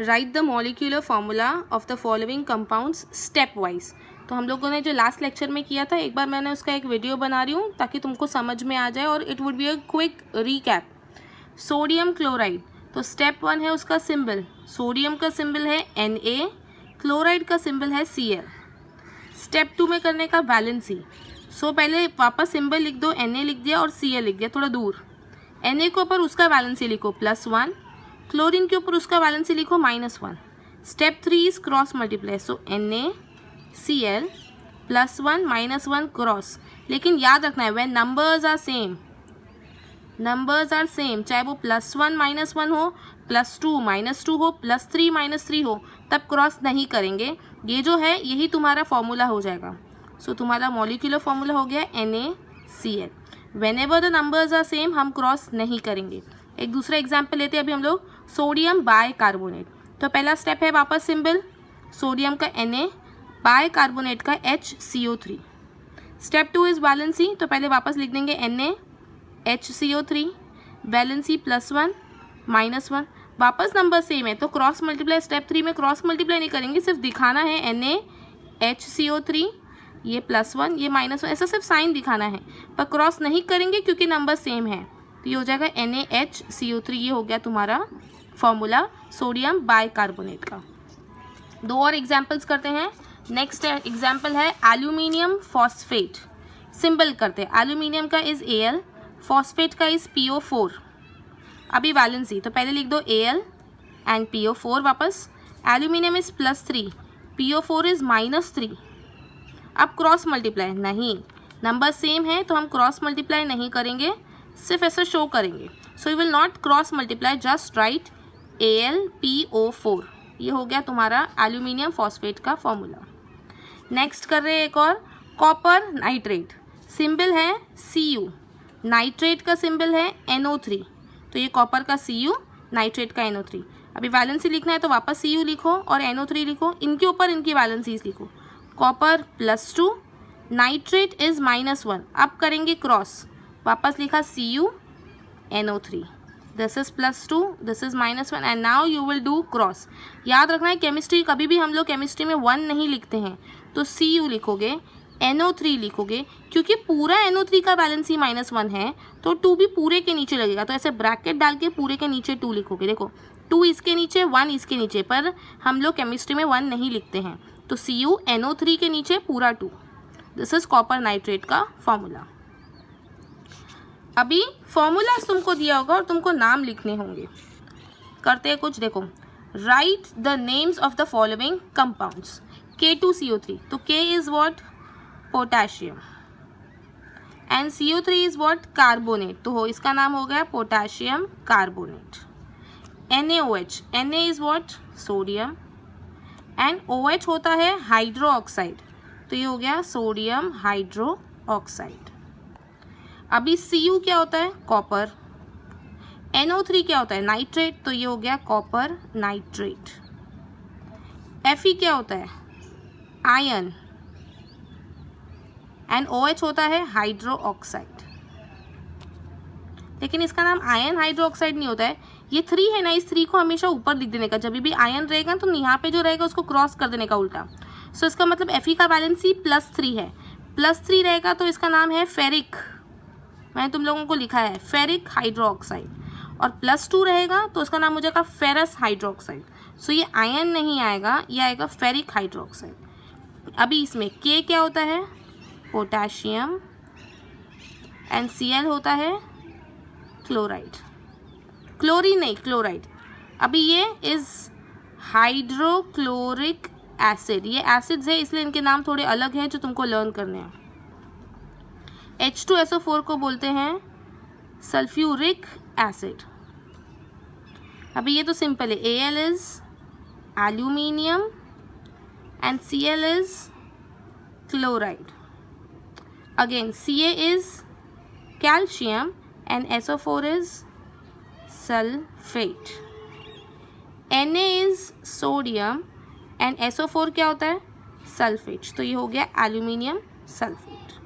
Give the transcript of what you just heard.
right the molecular formula of the following compounds stepwise तो हम लोगों ने जो लास्ट लेक्चर में किया था एक बार मैंने उसका एक वीडियो बना रही हूँ ताकि तुमको समझ में आ जाए और it would be a quick recap sodium chloride तो स्टेप वन है उसका सिंबल सोडियम का सिंबल है एन ए क्लोराइड का सिंबल है सी एल स्टेप टू में करने का बैलेंसी सो सो पहले वापस सिंबल लिख दो एन ए लिख दिया और सी ए लिख दिया थोड़ा दूर एन ए के ऊपर उसका बैलेंसी लिखो प्लस वन क्लोरीन के ऊपर उसका बैलेंस ही लिखो minus one step three is cross multiply so N A C L plus one minus one cross लेकिन याद रखना है वे numbers are same numbers are same चाहे वो प्लस वन माइनस वन हो प्लस टू माइनस टू हो plus three minus three हो तब क्रॉस नहीं करेंगे ये जो है यही तुम्हारा फॉर्मूला हो जाएगा सो so, तुम्हारा मॉलिक्यूलर फॉर्मूला हो गया N A C L whenever the numbers are same हम क्रॉस नहीं करेंगे एक दूसरा एग्जाम्पल लेते हैं अभी हम लोग सोडियम बायकार्बोनेट तो पहला स्टेप है वापस सिंबल सोडियम का एन बाय बायकार्बोनेट का H C O three step two is valency तो पहले वापस लिख देंगे N H C O three valency plus one minus one वापस नंबर सेम है तो क्रॉस मल्टीप्लाई स्टेप थ्री में क्रॉस मल्टीप्लाई नहीं करेंगे सिर्फ दिखाना है N A H C O three ये प्लस वन ये माइनस वन ऐसा सिर्फ साइन दिखाना है पर क्रॉस नहीं करेंगे क्योंकि नंबर सेम है तो ये हो जाएगा N H C O three ये हो गया तुम्हारा फॉर्मूला सोडियम बाइकार्बोनेट का दो और एग्जाम्पल्स करते हैं नेक्स्ट एग्जाम्पल है एल्यूमिनियम फॉस्फेट सिंबल करते हैं एल्यूमिनियम का इज़ ए एल फॉस्फेट का इज़ पी ओ फोर अभी वैलेंसी तो पहले लिख दो A L and P O four वापस aluminium is plus three P O four is minus three अब क्रॉस मल्टीप्लाई नहीं नंबर सेम है तो हम क्रॉस मल्टीप्लाई नहीं करेंगे सिर्फ ऐसा शो करेंगे so you will not cross multiply just write A L P O four ये हो गया तुम्हारा एल्यूमिनियम फॉस्फेट का फॉर्मूला नेक्स्ट कर रहे हैं एक और कॉपर नाइट्रेट सिंबल है सी यू नाइट्रेट का सिंबल है एनओ थ्री तो ये कॉपर का सी यू नाइट्रेट का एनओ थ्री अभी वैलेंसी लिखना है तो वापस सी यू लिखो और एन ओ थ्री लिखो इनके ऊपर इनकी वैलेंसीज लिखो copper plus two nitrate is minus one अब करेंगे क्रॉस वापस लिखा C U N O three this is plus two this is minus one and now you will do cross याद रखना है केमिस्ट्री कभी भी हम लोग केमिस्ट्री में वन नहीं लिखते हैं तो सी यू लिखोगे एन ओ थ्री लिखोगे क्योंकि पूरा एन ओ थ्री का बैलेंस ही माइनस वन है तो टू भी पूरे के नीचे लगेगा तो ऐसे ब्रैकेट डाल के पूरे के नीचे टू लिखोगे देखो टू इसके नीचे वन इसके नीचे पर हम लोग केमिस्ट्री में वन नहीं लिखते हैं तो C U N O three के नीचे पूरा two this is copper nitrate का फॉर्मूला अभी फॉर्मूलाज तुमको दिया होगा और तुमको नाम लिखने होंगे करते हैं कुछ देखो write the names of the following compounds K two C O three तो K is what potassium and C O three is what carbonate तो हो इसका नाम हो गया potassium carbonate N A O H N A is what sodium and O H होता है hydro oxide तो ये हो गया सोडियम हाइड्रो ऑक्साइड अभी सी क्या होता है कॉपर NO3 क्या होता है नाइट्रेट तो ये हो गया कॉपर नाइट्रेट Fe क्या होता है आयन एंड OH होता है हाइड्रो ऑक्साइड लेकिन इसका नाम आयन हाइड्रो ऑक्साइड नहीं होता है ये थ्री है ना इस थ्री को हमेशा ऊपर लिख देने का जब भी आयन रहेगा तो यहाँ पे जो रहेगा उसको क्रॉस कर देने का उल्टा सो so इसका मतलब Fe का बैलेंस ही प्लस थ्री है प्लस थ्री रहेगा तो इसका नाम है फेरिक मैंने तुम लोगों को लिखा है फेरिक हाइड्रोक्साइड और प्लस टू रहेगा तो उसका नाम हो जाएगा फेरस हाइड्रोक्साइड सो ये आयन नहीं आएगा ये आएगा फेरिक हाइड्रोक्साइड अभी इसमें के क्या होता है पोटाशियम एन सी एल होता है क्लोराइड क्लोरी नहीं क्लोराइड अभी ये इज़ हाइड्रोक्लोरिक एसिड ये एसिड्स है इसलिए इनके नाम थोड़े अलग हैं जो तुमको लर्न करने हैं H two S O four को बोलते हैं सल्फ्यूरिक एसिड अभी ये तो सिंपल है A L is aluminium and C L is chloride again C A is calcium and S O four is sulphate N A is sodium and S O four क्या होता है sulphate तो ये हो गया एल्यूमिनियम सल्फेट